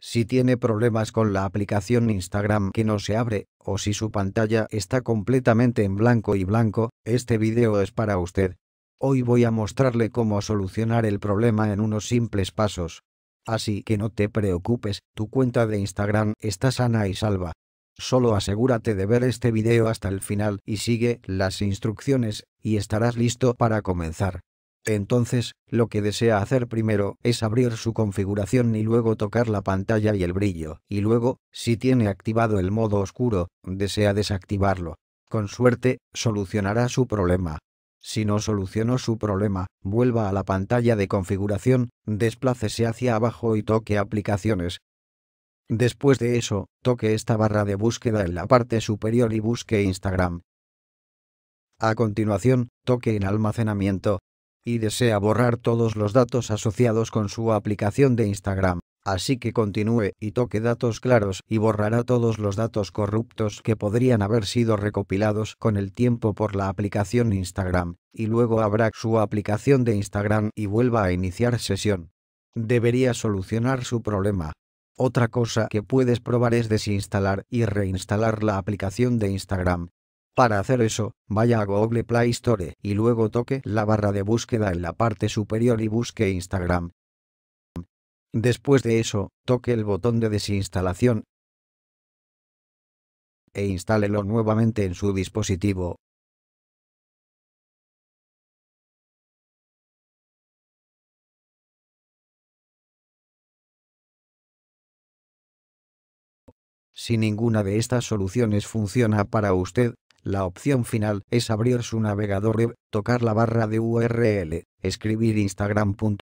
Si tiene problemas con la aplicación Instagram que no se abre, o si su pantalla está completamente en blanco y blanco, este video es para usted. Hoy voy a mostrarle cómo solucionar el problema en unos simples pasos. Así que no te preocupes, tu cuenta de Instagram está sana y salva. Solo asegúrate de ver este video hasta el final y sigue las instrucciones, y estarás listo para comenzar. Entonces, lo que desea hacer primero es abrir su configuración y luego tocar la pantalla y el brillo, y luego, si tiene activado el modo oscuro, desea desactivarlo. Con suerte, solucionará su problema. Si no solucionó su problema, vuelva a la pantalla de configuración, desplácese hacia abajo y toque Aplicaciones. Después de eso, toque esta barra de búsqueda en la parte superior y busque Instagram. A continuación, toque en Almacenamiento, y desea borrar todos los datos asociados con su aplicación de Instagram. Así que continúe y toque datos claros y borrará todos los datos corruptos que podrían haber sido recopilados con el tiempo por la aplicación Instagram, y luego abra su aplicación de Instagram y vuelva a iniciar sesión. Debería solucionar su problema. Otra cosa que puedes probar es desinstalar y reinstalar la aplicación de Instagram, para hacer eso, vaya a Google Play Store y luego toque la barra de búsqueda en la parte superior y busque Instagram. Después de eso, toque el botón de desinstalación e instálelo nuevamente en su dispositivo. Si ninguna de estas soluciones funciona para usted, la opción final es abrir su navegador web, tocar la barra de URL, escribir instagram.com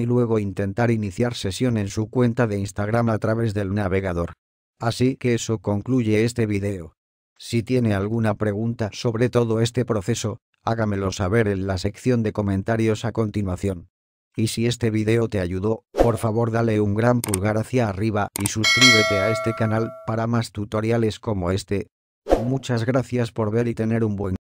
y luego intentar iniciar sesión en su cuenta de Instagram a través del navegador. Así que eso concluye este video. Si tiene alguna pregunta sobre todo este proceso, hágamelo saber en la sección de comentarios a continuación. Y si este video te ayudó, por favor dale un gran pulgar hacia arriba y suscríbete a este canal para más tutoriales como este. Muchas gracias por ver y tener un buen